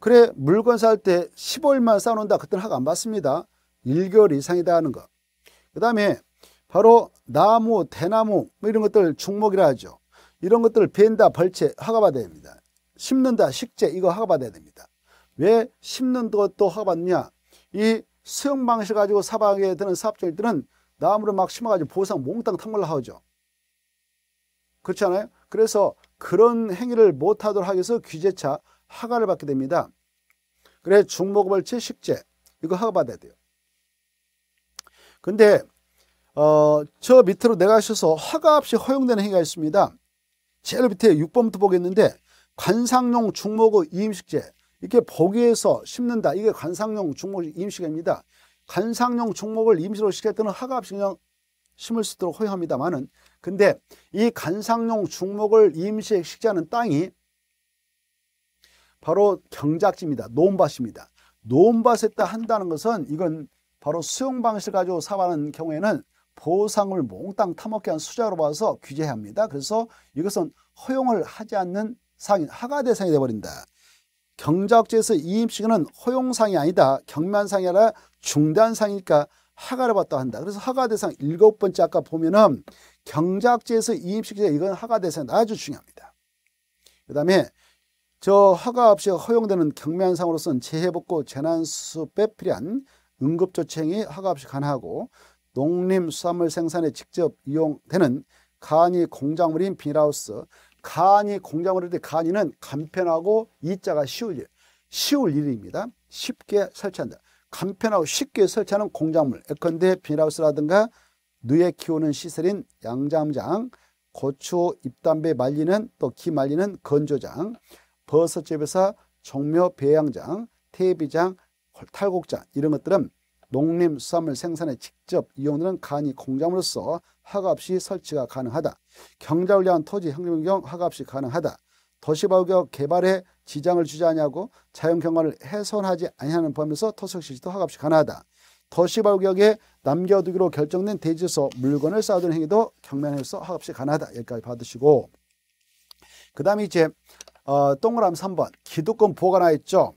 그래 물건 살 때1 5일만 쌓아놓는다. 그때는 학안 받습니다. 1개월 이상이다 하는 거. 그 다음에 바로 나무, 대나무 뭐 이런 것들 중목이라 하죠. 이런 것들을 벤다, 벌채 허가받아야 됩니다. 심는다, 식재 이거 허가받아야 됩니다. 왜 심는 것도 허가받느냐. 이수영 방식 가지고 사방에 드는 사업자들은 나무를 막 심어가지고 보상 몽땅 탕물하죠. 그렇지 않아요? 그래서 그런 행위를 못하도록 하기 위해서 규제차 허가를 받게 됩니다. 그래 중목벌치 식재 이거 허가받아야 돼요. 근데 어, 저 밑으로 내가셔서 허가 없이 허용되는 행위가 있습니다. 제일 밑에 6번부터 보겠는데 관상용 중목의 이임식재 이렇게 보기에서 심는다. 이게 관상용 중목 임식입니다. 관상용 중목을 임시로 시켰더는 허가 없이 그냥 심을 수 있도록 허용합니다만은 근데 이 관상용 중목을 임시 에 식재하는 땅이 바로 경작지입니다. 논밭입니다. 논밭에다 한다는 것은 이건 바로 수용 방식을 가지고 사업하는 경우에는 보상을 몽땅 타먹게 한 수자로 봐서 규제합니다. 그래서 이것은 허용을 하지 않는 상인, 하가 대상이 되어버린다. 경작지에서 이임식은 허용상이 아니다. 경면상이 아니라 중단상이니까 하가를 받다 한다. 그래서 하가 대상 일곱 번째 아까 보면은 경작지에서 이임식이자 이건 하가 대상이 아주 중요합니다. 그 다음에 저 허가 없이 허용되는 경미한 상으로선 재해복구 재난수 빼필요한 응급조치 행위 허가 없이 가능하고 농림 수산물 생산에 직접 이용되는 간이 공작물인 비닐하우스 간이 공작물일 때 간이는 간편하고 이자가 쉬울 일 쉬울 일입니다. 쉽게 설치한다. 간편하고 쉽게 설치하는 공작물 에컨대 비닐하우스라든가 누에 키우는 시설인 양장장 고추 입담배 말리는 또 기 말리는 건조장 버섯집에서 종묘 배양장, 태비장, 탈곡장 이런 것들은 농림 수산물 생산에 직접 이용되는 간이 공장으로서 화 없이 설치가 가능하다. 경작을 위한 토지 형평경 화 없이 가능하다. 도시발격 개발에 지장을 주지 아니고 자연경관을 훼손하지 아니하는 범위에서 토속실시도화 없이 가능하다. 도시발격에 남겨두기로 결정된 대지에서 물건을 쌓아두는 행위도 경매에서 화 없이 가능하다. 여기까지 받으시고 그 다음에 이제 어, 동그라미 3번 기득권 보관화 있죠.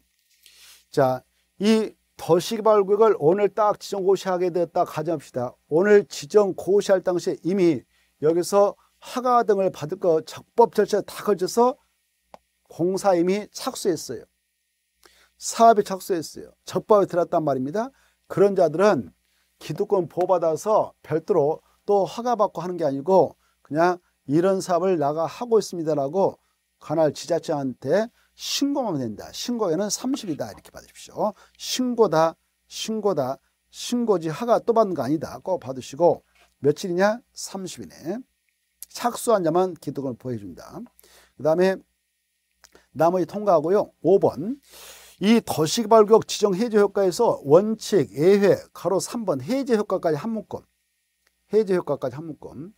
자, 이 도시개발구역을 오늘 딱 지정고시하게 되었다 가정합시다. 오늘 지정고시할 당시에 이미 여기서 허가 등을 받을 거 적법 절차 다 걸쳐서 공사 이미 착수했어요. 사업에 착수했어요. 적법에 들었단 말입니다. 그런 자들은 기득권 보호받아서 별도로 또 허가받고 하는 게 아니고 그냥 이런 사업을 나가 하고 있습니다라고 관할 지자체한테 신고하면 된다. 신고에는 30이다. 이렇게 받으십시오. 신고다, 신고다, 신고지 하가 또 받는 거 아니다. 꼭 받으시고 며칠이냐? 30이네. 착수한 자만 기득을 보여준다. 그 다음에 나머지 통과하고요. 5번 이 도시개발구역 지정 해제 효과에서 원칙, 예외, 가로 3번 해제 효과까지 한 묶음. 해제 효과까지 한 묶음.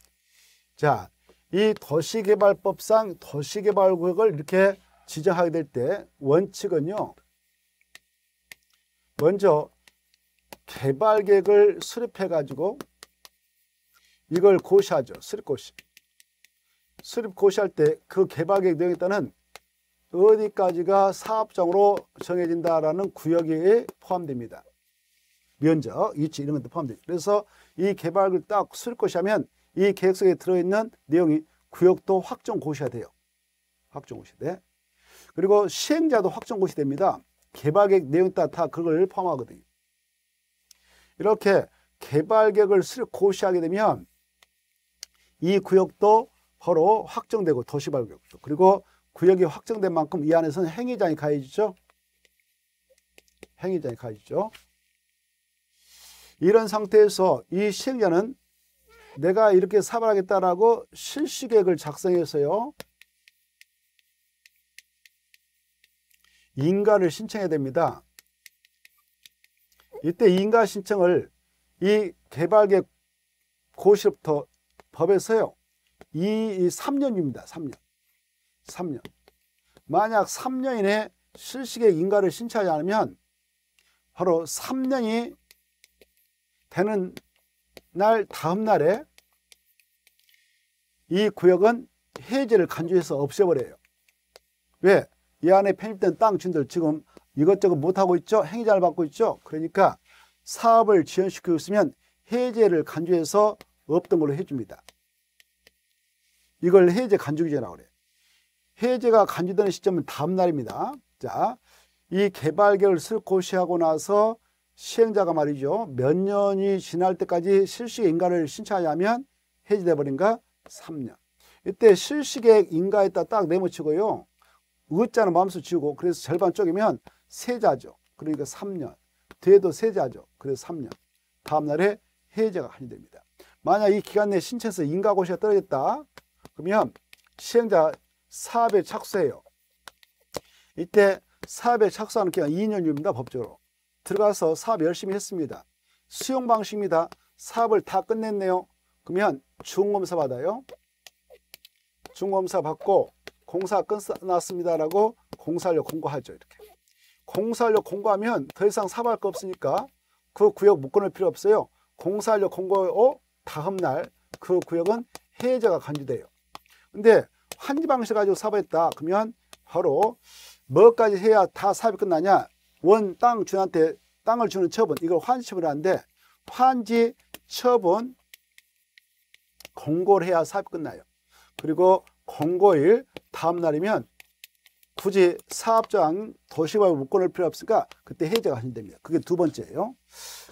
자, 이 도시개발법상 도시개발구역을 이렇게 지정하게 될 때 원칙은요. 먼저 개발계획을 수립해가지고 이걸 고시하죠. 수립고시. 수립고시할 때 그 개발계획 내용에 따른 어디까지가 사업장으로 정해진다라는 구역이 포함됩니다. 면적, 위치 이런 것도 포함됩니다. 그래서 이 개발을 딱 수립고시하면 이 계획서에 들어있는 내용이 구역도 확정 고시가 돼요. 확정 고시돼. 네. 그리고 시행자도 확정 고시됩니다. 개발계획 내용 따라 다 그걸 포함하거든요. 이렇게 개발계획을 고시하게 되면 이 구역도 바로 확정되고 도시발격도 그리고 구역이 확정된 만큼 이 안에서는 행위장이 가해지죠. 행위장이 가해지죠. 이런 상태에서 이 시행자는 내가 이렇게 사발하겠다라고 실시계획을 작성해서요. 인가를 신청해야 됩니다. 이때 인가 신청을 이 개발계 고시부터 법에서요. 이, 이 3년입니다. 3년. 3년. 만약 3년 이내 실시객 인가를 신청하지 않으면 바로 3년이 되는 날 다음 날에 이 구역은 해제를 간주해서 없애버려요. 왜? 이 안에 편입된 땅 주인들 지금 이것저것 못하고 있죠? 행위자를 받고 있죠? 그러니까 사업을 지연시키고 있으면 해제를 간주해서 없던 걸로 해줍니다. 이걸 해제 간주기제라고 그래요. 해제가 간주되는 시점은 다음 날입니다. 자, 이 개발계획을 쓸 곳이 하고 나서 시행자가 말이죠. 몇 년이 지날 때까지 실시계 인가를 신청하냐면 해지돼 버린가 3년. 이때 실시계획 인가에다 딱내모치고요 의자는 마음수 지우고 그래서 절반 쪽이면 세자죠. 그러니까 3년. 돼도 세자죠. 그래서 3년. 다음날에 해제가 한입됩니다. 만약 이 기간 내에 신청서 해 인가고시가 떨어졌다. 그러면 시행자 사업에 착수해요. 이때 사업에 착수하는 기간 2년입니다. 법적으로. 들어가서 사업 열심히 했습니다. 수용 방식입니다. 사업을 다 끝냈네요. 그러면 중검사 받아요. 중검사 받고 공사 끝났습니다라고 공사료 공고하죠. 이렇게. 공사료 공고하면 더 이상 사업할 거 없으니까 그 구역 묶어놓을 필요 없어요. 공사료 공고 다음 날 그 구역은 해제가 간주돼요. 근데 환지 방식 가지고 사업했다. 그러면 바로 뭐까지 해야 다 사업이 끝나냐? 원땅 주한테 인 땅을 주는 처분 이걸 환지 처분하는데 환지 처분 공고를 해야 사업 이 끝나요. 그리고 공고일 다음 날이면 굳이 사업장 도시와 무권을 필요 없으니까 그때 해제가 하시면 됩니다. 그게 두 번째예요.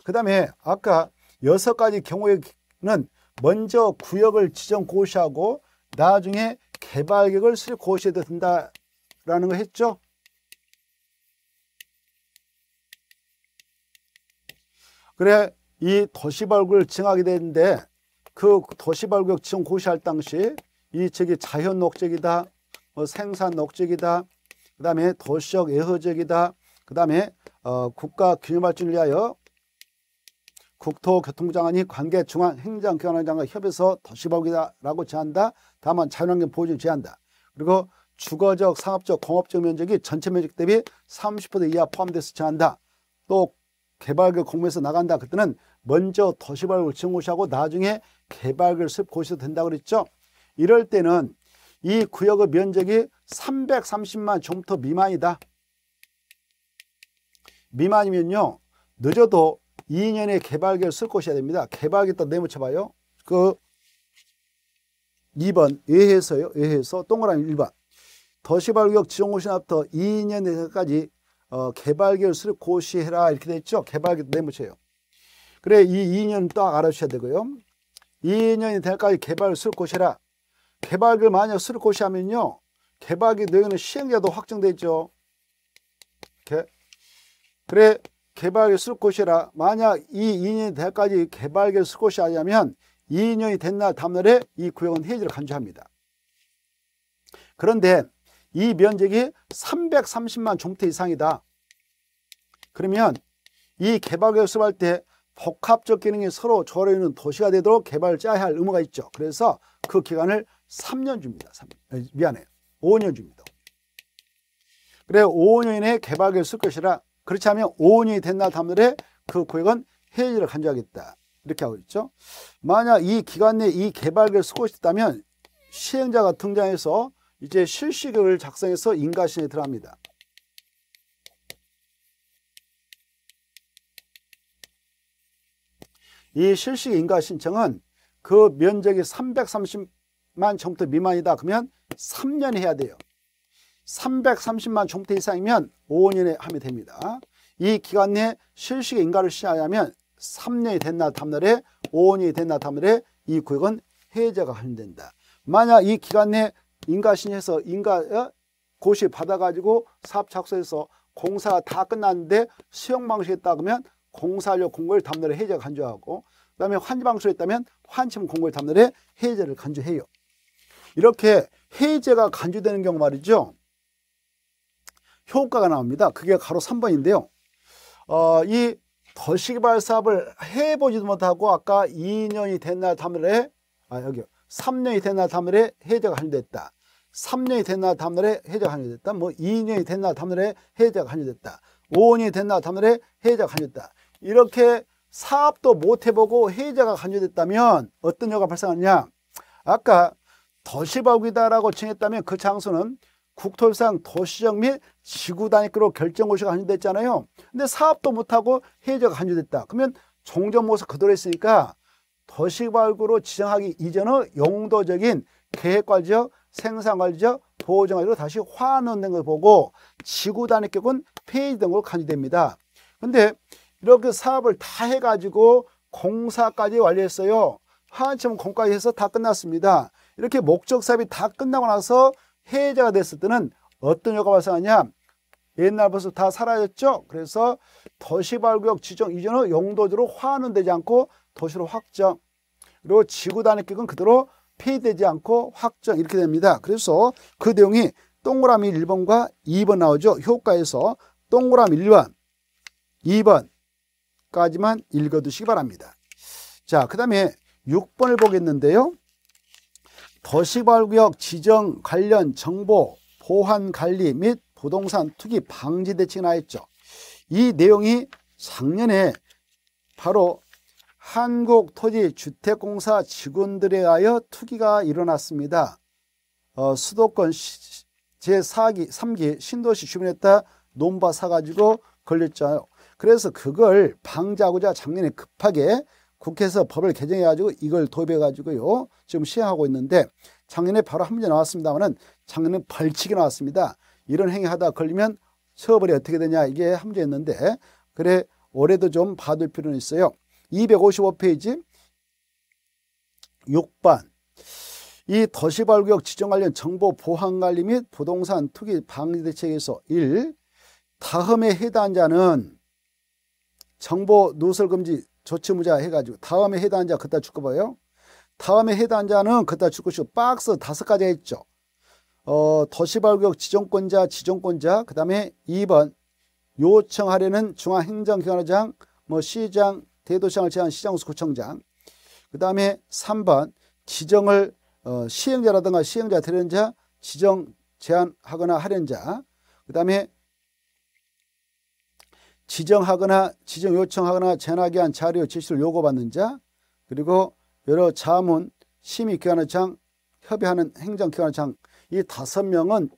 그 다음에 아까 여섯 가지 경우에는 먼저 구역을 지정 고시하고 나중에 개발계을 수립 고시해도 된다라는 거 했죠. 그래 이 도시발굴 증하게 되는데 그 도시발굴 지증 고시할 당시 이저이 자연 녹색이다 뭐 생산 녹색이다 그 다음에 도시적 예허적이다 그 다음에 어, 국가 균형 발전을 위하여 국토교통부장관이 관계 중앙 행정기관장과 협의해서 도시발굴이라고 다 제한다 다만 자연환경 보존 제한다 그리고 주거적, 상업적, 공업적 면적이 전체 면적 대비 30% 이하 포함돼서 제한다 또 개발교 공모에서 나간다 그때는 먼저 도시발을 증오시하고 나중에 개발을 습고시도 된다 고 그랬죠. 이럴 때는 이 구역의 면적이 330만 종부터 미만이다. 미만이면요. 늦어도 2년에 개발계획을 쓸것이야 됩니다. 개발계획 또내묻쳐봐요그 2번 예해서요. 예해서 동그라미 1번. 도시발굴 지정고시나부터 2년 내까지 어, 개발 결수를 고시해라 이렇게 됐죠 개발 내무채요 그래 이 2년 딱 알아주셔야 되고요. 2년이 될까지 개발 수를 고시해라. 개발을 만약 수를 고시하면요. 개발이 내용는 시행자도 확정돼 있죠. 이렇게. 그래 개발을 수를 고시해라. 만약 이 2년이 될까지 개발을 수를 고시하자면 2년이 된날 다음날에 이 구역은 해지를 간주합니다. 그런데 이 면적이 330만 종태 이상이다. 그러면 이 개발 교습할 때 복합적 기능이 서로 조화로있는 도시가 되도록 개발을 짜야 할 의무가 있죠. 그래서 그 기간을 3년 줍니다. 3년. 미안해요. 5년 줍니다. 그래 5년 이내에 개발계획을 쓸 것이라 그렇지 않으면 5년이 된날 다음날에 그 고액은 해지를 간주하겠다. 이렇게 하고 있죠. 만약 이 기간 내에 이 개발계획을 쓰고 싶다면 시행자가 등장해서 이제 실식을 시 작성해서 인가신에 들어갑니다. 이 실식 인가 신청은 그 면적이 330만 정도 미만이다 그러면 3년 해야 돼요. 330만 정도 이상이면 5년에 하면 됩니다. 이 기간 내에 실식 인가를 시작하면 3년이 된날 다음날에 5년이 된날 다음날에 이 구역은 해제가 된다. 만약 이 기간 내 인가신해서 인가 어? 고시 받아가지고 사업 착수해서 공사가 다 끝났는데 수용 방식에 따르면 공사료 공고일 담례를 해제가 간주하고 그다음에 환지 방식에 따면 환침 공고일 담례에 해제를 간주해요. 이렇게 해제가 간주되는 경우 말이죠. 효과가 나옵니다. 그게 가로 3번인데요. 어, 이 덜시기발 사업을 해보지도 못하고 아까 2년이 된 날담에아 여기요. 3년이 됐나 다물에 해제가 한료됐다. 3년이 됐나 다물에 해제가 한료됐다. 뭐 2년이 됐나 다물에 해제가 한료됐다. 5년이 됐나 다물에 해제가 한료됐다. 이렇게 사업도 못 해보고 해제가 간주됐다면 어떤 효과가 발생하느냐 아까 도시복이다라고 정했다면 그 장소는 국토상 도시적 및 지구 단위로 결정고시가 간주됐잖아요 근데 사업도 못하고 해제가 한정됐다 그러면 종전모습 그대로 있으니까 도시발굴로 지정하기 이전의 용도적인 계획관리적, 생산관리적, 보호정관리로 다시 화합놓는 걸 보고 지구 단위격은 페이지 등으로 간주됩니다. 근데 이렇게 사업을 다 해가지고 공사까지 완료했어요. 하한참 공까지 해서 다 끝났습니다. 이렇게 목적 사업이 다 끝나고 나서 해제가 됐을 때는 어떤 효과가 발생하냐? 옛날 벌써 다 사라졌죠? 그래서 도시발구역 지정 이전의 용도적으로화원는 되지 않고 도시로 확정 그리고 지구 단위격은 그대로 폐지되지 않고 확정 이렇게 됩니다. 그래서 그 내용이 동그라미 1번과 2번 나오죠. 효과에서 동그라미 1번, 2번까지만 읽어두시기 바랍니다. 자, 그 다음에 6번을 보겠는데요. 도시발구역 지정 관련 정보 보안 관리 및 부동산 투기 방지 대책이 나있죠. 이 내용이 작년에 바로 한국토지주택공사 직원들에 의하여 투기가 일어났습니다. 어, 수도권 시, 제4기, 3기 신도시 주변에다 논밭 사가지고 걸렸잖아요. 그래서 그걸 방지하고자 작년에 급하게 국회에서 법을 개정해가지고 이걸 도입해가지고요. 지금 시행하고 있는데 작년에 바로 한 문제 나왔습니다만은 작년에 벌칙이 나왔습니다. 이런 행위하다 걸리면 처벌이 어떻게 되냐 이게 함제였는데 그래 올해도 좀 봐둘 필요는 있어요. 255페이지 6번이 도시발격 지정 관련 정보 보안 관리 및 부동산 투기 방지 대책에서 1. 다음에 해당 자는 정보 누설 금지 조치무자 해가지고 다음에 해당 자 그따 줄거 봐요. 다음에 해당 자는 그따 줄것이고 박스 다섯 가지 했죠. 어, 도시발격 지정권자, 지정권자, 그 다음에 2번 요청하려는 중앙행정기관장, 뭐 시장, 대도시장을 제한 시장구청장 그 다음에 3번 지정을 어, 시행자라든가 시행자 대련자 지정 제한하거나 하연자그 다음에 지정하거나 지정 요청하거나 제한하기 위한 자료 제시를 요구받는 자 그리고 여러 자문 심의기관의장 협의하는 행정기관의장 이 다섯 명은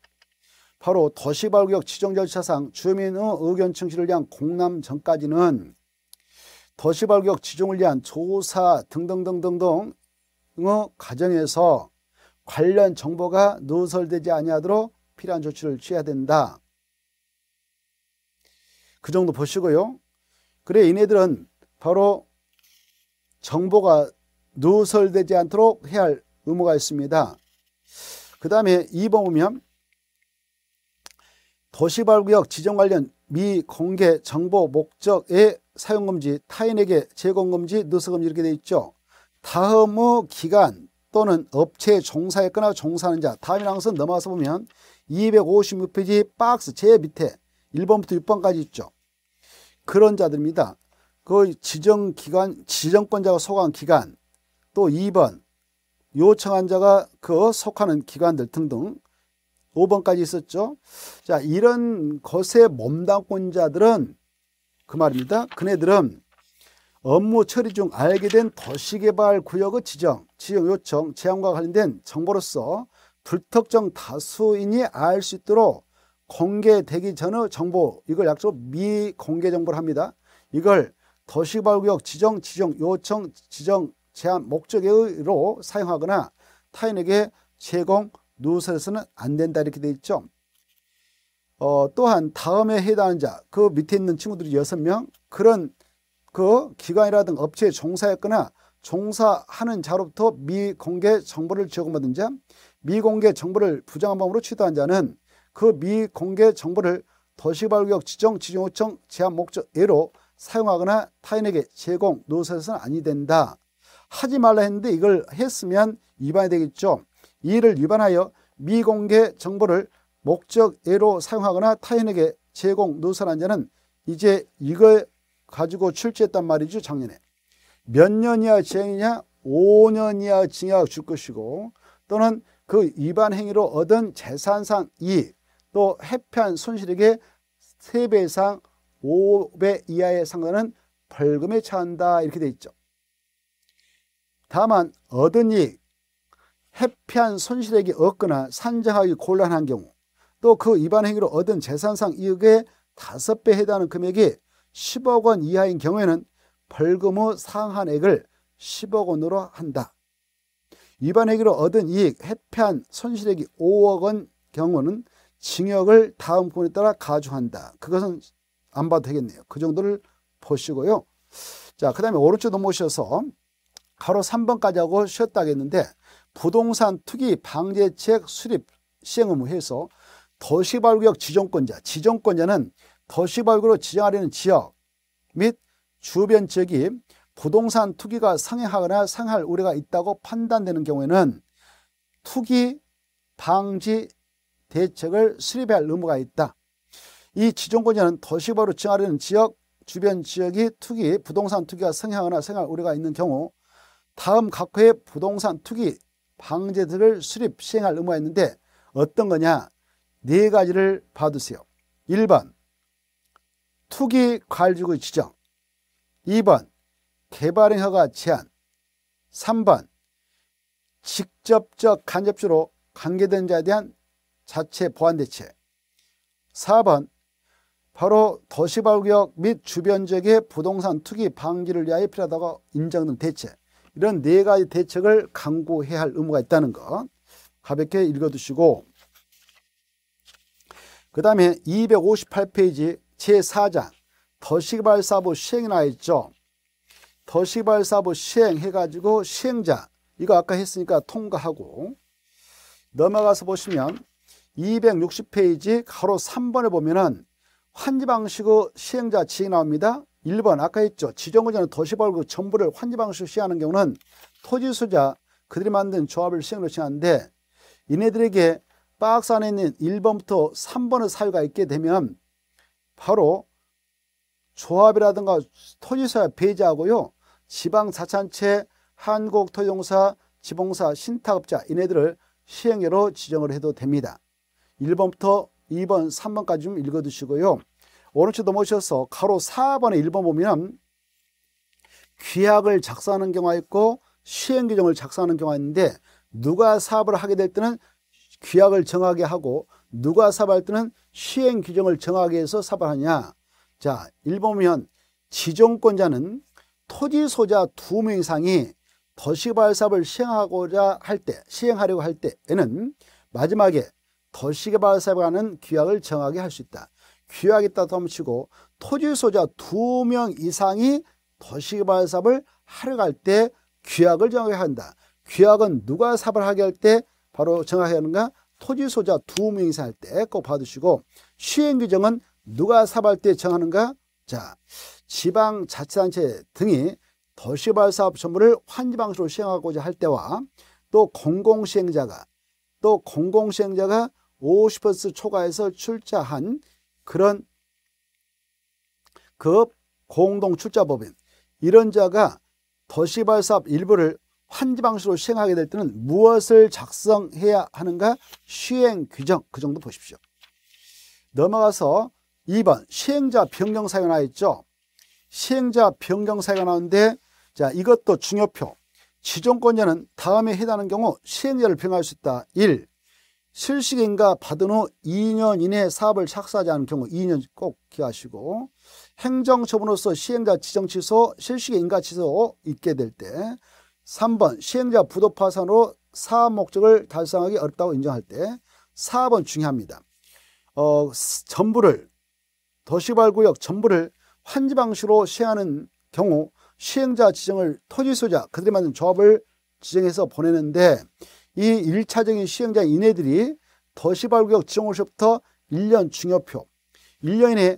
바로 도시발구역 지정 절차상 주민의 의견 청취를 위한 공람 전까지는 도시발격 지종을 위한 조사 등등등등등의 어, 과정에서 관련 정보가 누설되지 아니하도록 필요한 조치를 취해야 된다. 그 정도 보시고요. 그래 이네들은 바로 정보가 누설되지 않도록 해야 할 의무가 있습니다. 그 다음에 2번 보면 도시발구역 지정 관련 미공개 정보 목적에 사용금지, 타인에게 제공금지, 누수금지 이렇게 돼 있죠. 다음의 기간 또는 업체 종사했거나 종사하는 자 다음이라는 넘어가서 보면 256페이지 박스 제 밑에 1번부터 6번까지 있죠. 그런 자들입니다. 그 지정기간, 지정권자가 소관 기간, 또 2번 요청한 자가 그 속하는 기관들 등등 5번까지 있었죠. 자, 이런 것에 몸담고 자들은 그 말입니다. 그네들은 업무 처리 중 알게 된 도시개발 구역의 지정, 지역 요청, 제한과 관련된 정보로서 불특정 다수인이 알 수 있도록 공개되기 전의 정보, 이걸 약속 미공개 정보를 합니다. 이걸 도시개발구역 지정, 지정, 요청, 지정, 제한 목적에 의로 사용하거나 타인에게 제공, 누설해서는 안 된다 이렇게 돼 있죠. 어, 또한 다음에 해당하는 자, 그 밑에 있는 친구들이 여섯 명 그런 그 기관이라든 업체에 종사했거나 종사하는 자로부터 미공개 정보를 제공받은 자, 미공개 정보를 부정한 방으로 법 취득한 자는 그 미공개 정보를 도시발구역 지정, 지정요청, 제한 목적 외로 사용하거나 타인에게 제공, 노선에서는 아니 된다. 하지 말라 했는데 이걸 했으면 위반이 되겠죠. 이를 위반하여 미공개 정보를 목적애로 사용하거나 타인에게 제공 누설한 자는 이제 이걸 가지고 출제했단 말이죠 작년에 몇 년 이하 징역이냐 5년 이하 징역 줄 것이고 또는 그 위반 행위로 얻은 재산상 이익 또 해피한 손실액의 3배 이상 5배 이하의 상관은 벌금에 처한다 이렇게 돼 있죠 다만 얻은 이익 해피한 손실액이 없거나 산정하기 곤란한 경우 또그 위반 행위로 얻은 재산상 이익의 5배 해당하는 금액이 10억 원 이하인 경우에는 벌금 의 상한액을 10억 원으로 한다. 위반 행위로 얻은 이익, 해피한 손실액이 5억 원 경우는 징역을 다음 권에 따라 가주한다 그것은 안 봐도 되겠네요. 그 정도를 보시고요. 자, 그 다음에 오른쪽 넘어오셔서 가로 3번까지 하고 쉬었다 하겠는데 부동산 투기 방제책 수립 시행 의무해서 도시발구역 지정권자, 지정권자는 도시발구로 지정하려는 지역 및 주변 지역이 부동산 투기가 상해하거나 상할 우려가 있다고 판단되는 경우에는 투기 방지 대책을 수립할 의무가 있다. 이 지정권자는 도시발바로 지정하려는 지역, 주변 지역이 투기, 부동산 투기가 상해하거나 생활 우려가 있는 경우 다음 각호의 부동산 투기 방제들을 수립, 시행할 의무가 있는데 어떤 거냐? 네 가지를 받으세요. 1번 투기 관리구 지정 2번 개발인 허가 제한 3번 직접적 간접적로 관계된 자에 대한 자체 보완 대책 4번 바로 도시발구역 및 주변 지역의 부동산 투기 방지를 위하여 필요하다고 인정된 대책 이런 네 가지 대책을 강구해야 할 의무가 있다는 것 가볍게 읽어두시고 그 다음에 258페이지 제4장 더시발사부 시행이 나 있죠. 더시발사부 시행 해가지고 시행자 이거 아까 했으니까 통과하고 넘어가서 보시면 260페이지 가로 3번에 보면은 환지 방식의 시행자 지인 나옵니다. 1번 아까 했죠. 지정구제는 도시발구 전부를 환지 방식으로 시행하는 경우는 토지수자 그들이 만든 조합을 시행으로 시행하는데 이네들에게 박스 안에 있는 1번부터 3번의 사유가 있게 되면 바로 조합이라든가 토지사 배제하고요. 지방자치단체, 한국토종사, 지봉사, 신탁업자 이네들을 시행예로 지정을 해도 됩니다. 1번부터 2번, 3번까지 좀 읽어두시고요. 오른쪽 넘어오셔서 가로 4번에 1번 보면 규약을 작성하는 경우가 있고 시행규정을 작성하는 경우가 있는데 누가 사업을 하게 될 때는 귀약을 정하게 하고 누가 사발 때는 시행 규정을 정하게 해서 사발하냐 자 1보면 지정권자는 토지 소자 두명 이상이 도시개발사업을 시행하고자 할 때, 시행하려고 할 때에는 마지막에 도시개발사업에 관한 규약을 정하게 할 수 있다. 규약에 따라 덤치고 토지 소자 두명 이상이 도시개발사업을 하려고 할때 규약을 정하게 한다. 규약은 누가 사업을 하게 할때 바로 정확히 하는가 토지 소자 두 명이서 할때 꼭받으시고 시행 규정은 누가 사업할 때 정하는가? 자, 지방자치단체 등이 도시발 사업 선물을 환지방식으로 시행하고자 할 때와 또 공공시행자가 또 공공시행자가 50% 초과해서 출자한 그런 그 공동출자법인 이런 자가 도시발사업 일부를 환지 방식으로 시행하게 될 때는 무엇을 작성해야 하는가 시행 규정 그 정도 보십시오. 넘어가서 2번 시행자 변경 사유가 나와 있죠. 시행자 변경 사유가 나오는데 자 이것도 중요표 지정권자는 다음에 해당하는 경우 시행자를 변경할 수 있다. 1. 실시인가 받은 후 2년 이내에 사업을 착수하지 않은 경우 2년 꼭 기하시고 행정처분으로서 시행자 지정 취소, 실시인가 취소 있게 될때 3번 시행자 부도 파산으로 사업 목적을 달성하기 어렵다고 인정할 때 4번 중요합니다. 어, 전부를 도시발구역 전부를 환지 방식으로 시행하는 경우 시행자 지정을 토지 소자 그들이 맞는 조합을 지정해서 보내는데 이일차적인 시행자 인해들이 도시발구역 지정으로부터 1년 중요표 1년 이내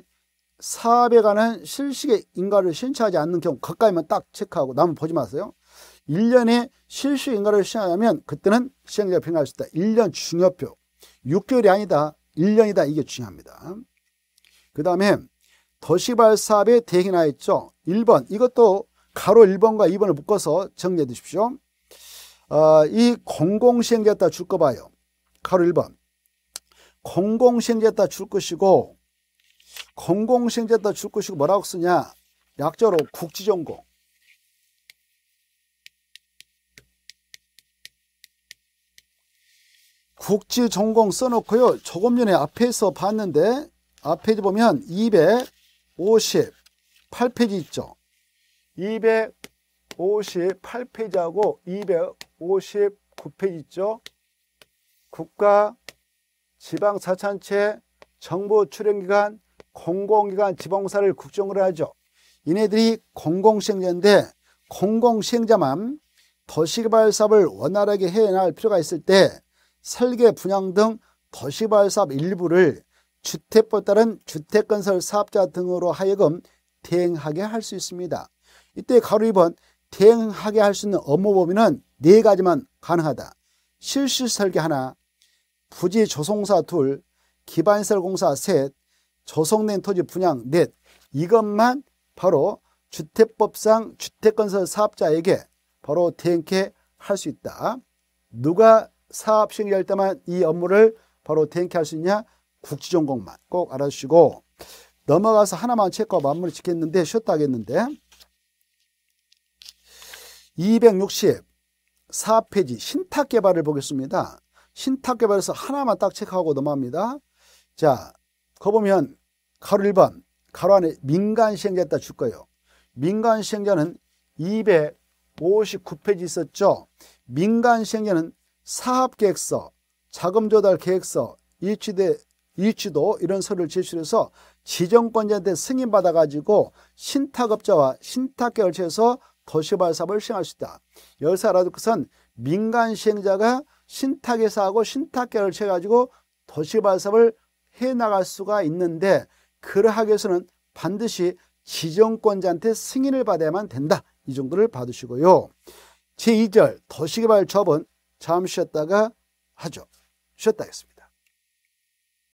사업에 관한 실시계 인가를 신청하지 않는 경우 가까이만 딱 체크하고 남은 보지 마세요. 1년에 실시 인가를 시행하면 그때는 시행자 평가할 수 있다. 1년 중요표. 6개월이 아니다. 1년이다. 이게 중요합니다. 그 다음에 도시발사업에 대행이나 있죠. 1번 이것도 가로 1번과 2번을 묶어서 정리해 주십시오. 어, 이 공공시행자였다 줄 거 봐요. 가로 1번. 공공시행자였다 줄 것이고 공공시행자였다 줄 것이고 뭐라고 쓰냐. 약자로 국지전공. 국지 전공 써놓고요. 조금 전에 앞에서 봤는데 앞에 보면 258페이지 있죠. 258페이지하고 259페이지 있죠. 국가, 지방사찬체, 정부 출연기관, 공공기관 지방사를 국정으로 하죠. 이네들이 공공시행자인데 공공시행자만 도시개발 사업을 원활하게 해야 할 필요가 있을 때 설계, 분양 등 도시발 사업 일부를 주택법에 따른 주택건설 사업자 등으로 하여금 대행하게 할 수 있습니다. 이때 가로 2번 대행하게 할 수 있는 업무 범위는 네 가지만 가능하다. 실시 설계 하나, 부지 조성사 둘, 기반시설 공사 셋, 조성된 토지 분양 넷. 이것만 바로 주택법상 주택건설 사업자에게 바로 대행케 할 수 있다. 누가 사업 시행될 때만 이 업무를 바로 대행할 수 있냐? 국지전공만 꼭 알아주시고 넘어가서 하나만 체크하고 마무리 짓겠는데 쉬었다 하겠는데 260 4페이지 신탁 개발을 보겠습니다. 신탁 개발에서 하나만 딱 체크하고 넘어갑니다. 자, 거 보면 가로 1번 가로 안에 민간 시행자 있다 줄 거예요. 민간 시행자는 259페이지 있었죠. 민간 시행자는 사업계획서, 자금조달계획서, 일치대일치도 이런 서류를 제출해서 지정권자한테 승인받아가지고 신탁업자와 신탁계 열체에서 도시발 사업을 시행할 수 있다. 여기서 알아둘 것은 민간 시행자가 신탁회사하고 신탁계 열체가지고 도시발 사업을 해나갈 수가 있는데 그러하기 위해서는 반드시 지정권자한테 승인을 받아야만 된다. 이 정도를 받으시고요. 제2절 도시개발조합은 잠시 쉬었다가 하죠. 쉬었다 하겠습니다.